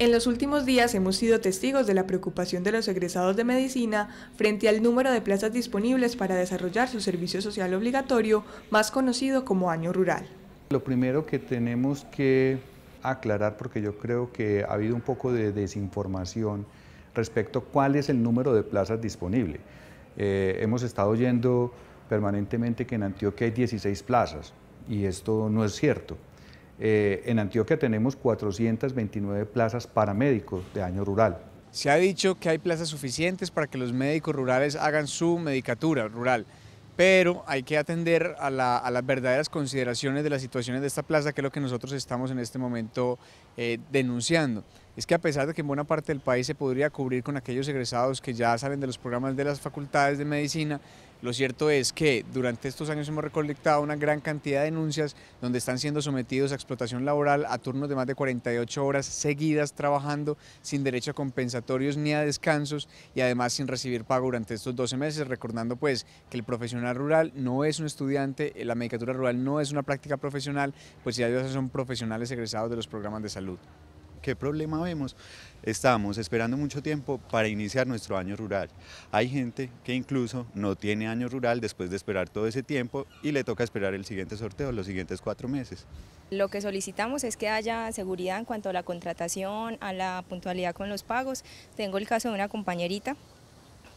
En los últimos días hemos sido testigos de la preocupación de los egresados de medicina frente al número de plazas disponibles para desarrollar su servicio social obligatorio, más conocido como año rural. Lo primero que tenemos que aclarar, porque yo creo que ha habido un poco de desinformación respecto a cuál es el número de plazas disponible. Eh, hemos estado oyendo permanentemente que en Antioquia hay 16 plazas y esto no es cierto. Eh, en Antioquia tenemos 429 plazas para médicos de año rural. Se ha dicho que hay plazas suficientes para que los médicos rurales hagan su medicatura rural, pero hay que atender a, las verdaderas consideraciones de las situaciones de esta plaza, que es lo que nosotros estamos en este momento eh, denunciando es que a pesar de que en buena parte del país se podría cubrir con aquellos egresados que ya salen de los programas de las facultades de medicina, lo cierto es que durante estos años hemos recolectado una gran cantidad de denuncias donde están siendo sometidos a explotación laboral a turnos de más de 48 horas seguidas trabajando sin derecho a compensatorios ni a descansos y además sin recibir pago durante estos 12 meses, recordando pues que el profesional rural no es un estudiante, eh, la medicatura rural no es una práctica profesional, pues ya ellos son profesionales egresados de los programas de salud. ¿Qué problema vemos? Estamos esperando mucho tiempo para iniciar nuestro año rural. Hay gente que incluso no tiene año rural después de esperar todo ese tiempo y le toca esperar el siguiente sorteo, los siguientes cuatro meses. Lo que solicitamos es que haya seguridad en cuanto a la contratación, a la puntualidad con los pagos. Tengo el caso de una compañerita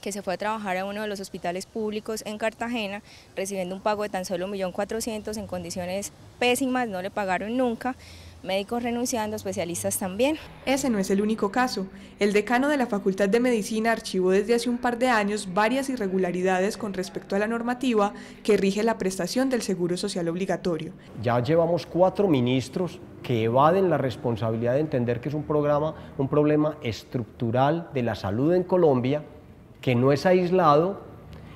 que se fue a trabajar a uno de los hospitales públicos en Cartagena, recibiendo un pago de tan solo 1.400.000 en condiciones pésimas, no le pagaron nunca médicos renunciando, especialistas también. Ese no es el único caso. El decano de la Facultad de Medicina archivó desde hace un par de años varias irregularidades con respecto a la normativa que rige la prestación del seguro social obligatorio. Ya llevamos cuatro ministros que evaden la responsabilidad de entender que es un programa, un problema estructural de la salud en Colombia, que no es aislado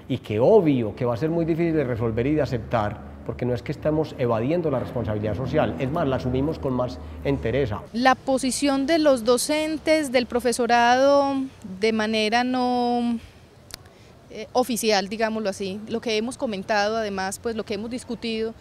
y que obvio que va a ser muy difícil de resolver y de aceptar porque no es que estamos evadiendo la responsabilidad social, es más, la asumimos con más entereza. La posición de los docentes, del profesorado, de manera no eh, oficial, digámoslo así, lo que hemos comentado además, pues lo que hemos discutido,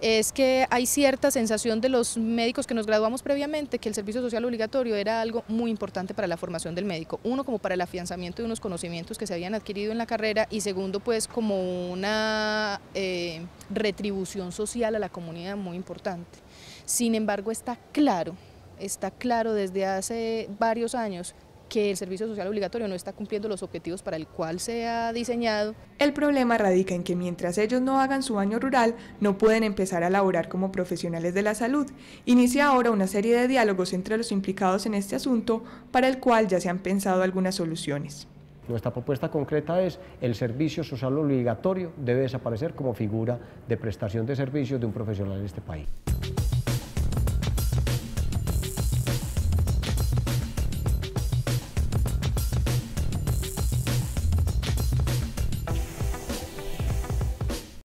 es que hay cierta sensación de los médicos que nos graduamos previamente que el servicio social obligatorio era algo muy importante para la formación del médico. Uno, como para el afianzamiento de unos conocimientos que se habían adquirido en la carrera y segundo, pues como una eh, retribución social a la comunidad muy importante. Sin embargo, está claro, está claro desde hace varios años que el servicio social obligatorio no está cumpliendo los objetivos para el cual se ha diseñado. El problema radica en que mientras ellos no hagan su año rural, no pueden empezar a laborar como profesionales de la salud. Inicia ahora una serie de diálogos entre los implicados en este asunto, para el cual ya se han pensado algunas soluciones. Nuestra propuesta concreta es el servicio social obligatorio debe desaparecer como figura de prestación de servicios de un profesional en este país.